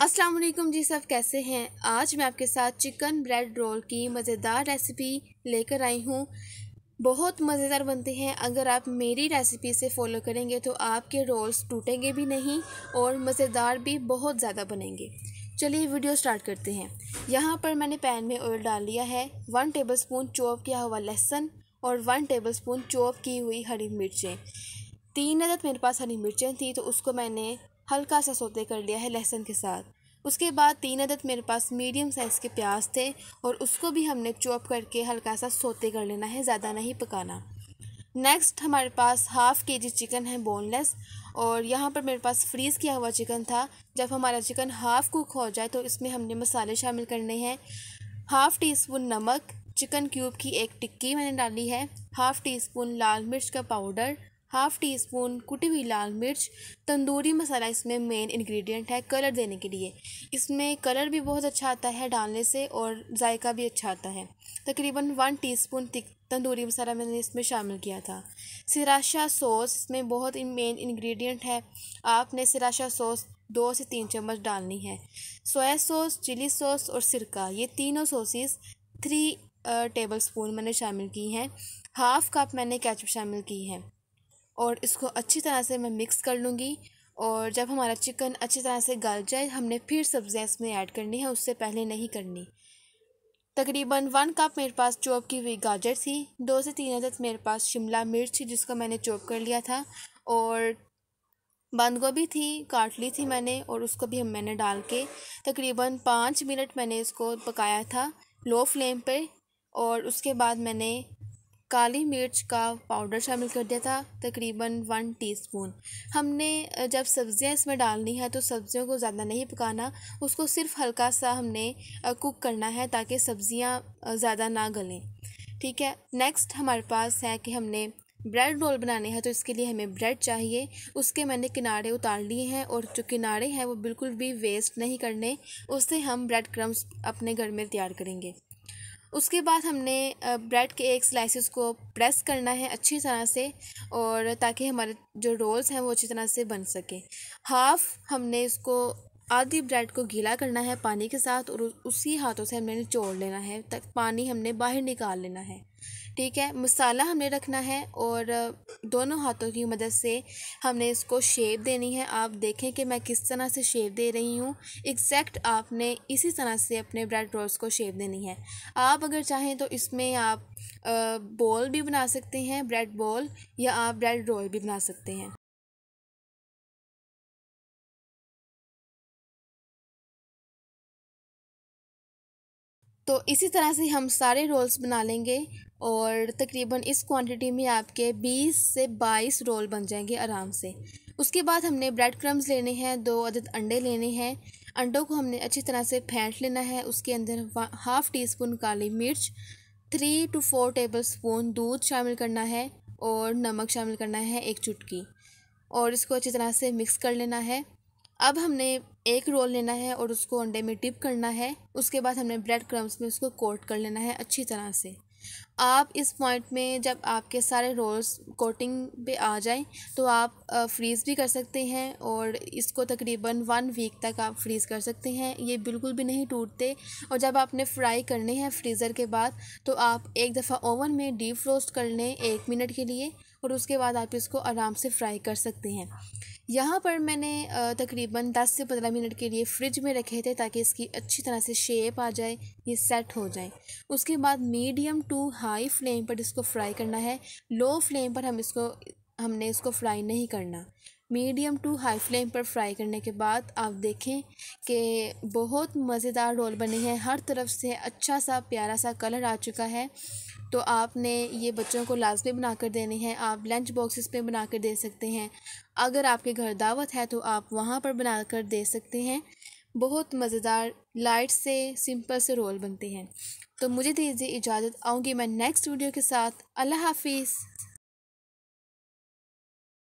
अस्सलाम वालेकुम जी सब कैसे हैं आज मैं आपके साथ चिकन ब्रेड रोल की मज़ेदार रेसिपी लेकर आई हूँ बहुत मज़ेदार बनते हैं अगर आप मेरी रेसिपी से फॉलो करेंगे तो आपके रोल्स टूटेंगे भी नहीं और मज़ेदार भी बहुत ज़्यादा बनेंगे चलिए वीडियो स्टार्ट करते हैं यहाँ पर मैंने पैन में ऑयल डाल लिया है वन टेबल स्पून चॉप किया हुआ लहसुन और वन टेबल स्पून चॉप की हुई हरी मिर्चें तीन अदद मेरे पास हरी मिर्चें थी तो उसको मैंने हल्का सा सोते कर लिया है लहसुन के साथ उसके बाद तीन अदद मेरे पास मीडियम साइज़ के प्याज थे और उसको भी हमने चॉप करके हल्का सा सोते कर लेना है ज़्यादा नहीं पकाना नेक्स्ट हमारे पास हाफ़ के जी चिकन है बोनलेस और यहाँ पर मेरे पास फ्रीज़ किया हुआ चिकन था जब हमारा चिकन हाफ़ कुक हो जाए तो इसमें हमने मसाले शामिल करने हैं हाफ़ टी स्पून नमक चिकन क्यूब की एक टिक्की मैंने डाली है हाफ़ टी स्पून लाल मिर्च का पाउडर हाफ़ टी स्पून कुटी हुई लाल मिर्च तंदूरी मसाला इसमें मेन इंग्रेडिएंट है कलर देने के लिए इसमें कलर भी बहुत अच्छा आता है डालने से और जायका भी अच्छा आता है तकरीबन वन टीस्पून तंदूरी मसाला मैंने इसमें शामिल किया था सिराशा सॉस इसमें बहुत ही मेन इंग्रेडिएंट है आपने सिराशा सॉस दो से तीन चम्मच डालनी है सोया सॉस चिली सॉस और सिरका ये तीनों सॉसेस थ्री टेबल स्पून मैंने शामिल की हैं हाफ़ कप मैंने कैचअप शामिल की है और इसको अच्छी तरह से मैं मिक्स कर लूँगी और जब हमारा चिकन अच्छी तरह से गल जाए हमने फिर सब्ज़ियाँ इसमें ऐड करनी है उससे पहले नहीं करनी तकरीबन वन कप मेरे पास चॉप की हुई गाजर थी दो से तीन अदद मेरे पास शिमला मिर्च जिसको मैंने चॉप कर लिया था और बंद गोभी थी काट ली थी मैंने और उसको भी हम मैंने डाल के तकरीबन पाँच मिनट मैंने इसको पकाया था लो फ्लेम पर और उसके बाद मैंने काली मिर्च का पाउडर शामिल कर दिया था तकरीबन वन टीस्पून हमने जब सब्ज़ियाँ इसमें डालनी है तो सब्ज़ियों को ज़्यादा नहीं पकाना उसको सिर्फ हल्का सा हमने कुक करना है ताकि सब्ज़ियाँ ज़्यादा ना गलें ठीक है नेक्स्ट हमारे पास है कि हमने ब्रेड रोल बनाने हैं तो इसके लिए हमें ब्रेड चाहिए उसके मैंने किनारे उतार लिए हैं और जो किनारे हैं वो बिल्कुल भी वेस्ट नहीं करने उससे हम ब्रेड क्रम्स अपने घर में तैयार करेंगे उसके बाद हमने ब्रेड के एक स्लाइसिस को प्रेस करना है अच्छी तरह से और ताकि हमारे जो रोल्स हैं वो अच्छी तरह से बन सके हाफ हमने इसको आधी ब्रेड को गीला करना है पानी के साथ और उसी हाथों से हमने निचोड़ लेना है तक पानी हमने बाहर निकाल लेना है ठीक है मसाला हमने रखना है और दोनों हाथों की मदद से हमने इसको शेप देनी है आप देखें कि मैं किस तरह से शेप दे रही हूँ एग्जैक्ट आपने इसी तरह से अपने ब्रेड रोल्स को शेप देनी है आप अगर चाहें तो इसमें आप बॉल भी बना सकते हैं ब्रेड बॉल या आप ब्रेड रोल भी बना सकते हैं तो इसी तरह से हम सारे रोल्स बना लेंगे और तकरीबन इस क्वांटिटी में आपके 20 से 22 रोल बन जाएंगे आराम से उसके बाद हमने ब्रेड क्रम्स लेने हैं दो अदद अंडे लेने हैं अंडों को हमने अच्छी तरह से फेंट लेना है उसके अंदर हाफ़ टी स्पून काली मिर्च three to four tablespoon दूध शामिल करना है और नमक शामिल करना है एक चुटकी और इसको अच्छी तरह से मिक्स कर लेना है अब हमने एक रोल लेना है और उसको अंडे में डिप करना है उसके बाद हमने ब्रेड क्रम्स में उसको कोट कर लेना है अच्छी तरह से आप इस पॉइंट में जब आपके सारे रोल्स कोटिंग पे आ जाएं तो आप फ्रीज़ भी कर सकते हैं और इसको तकरीबन वन वीक तक आप फ्रीज़ कर सकते हैं ये बिल्कुल भी नहीं टूटते और जब आपने फ्राई करने हैं फ्रीज़र के बाद तो आप एक दफ़ा ओवन में डीप रोस्ट कर लें एक मिनट के लिए और उसके बाद आप इसको आराम से फ्राई कर सकते हैं यहाँ पर मैंने तकरीबन 10 से 15 मिनट के लिए फ्रिज में रखे थे ताकि इसकी अच्छी तरह से शेप आ जाए ये सेट हो जाए उसके बाद मीडियम टू हाई फ्लेम पर इसको फ्राई करना है लो फ्लेम पर हम इसको हमने इसको फ्राई नहीं करना मीडियम टू हाई फ्लेम पर फ्राई करने के बाद आप देखें कि बहुत मज़ेदार रोल बने हैं हर तरफ से अच्छा सा प्यारा सा कलर आ चुका है तो आपने ये बच्चों को लाजमी बना कर देनी है आप लंच बॉक्सेस पे बना कर दे सकते हैं अगर आपके घर दावत है तो आप वहाँ पर बना कर दे सकते हैं बहुत मज़ेदार लाइट से सिंपल से रोल बनते हैं तो मुझे दीजिए इजाज़त आऊँगी मैं नेक्स्ट वीडियो के साथ अल्लाह हाफिज़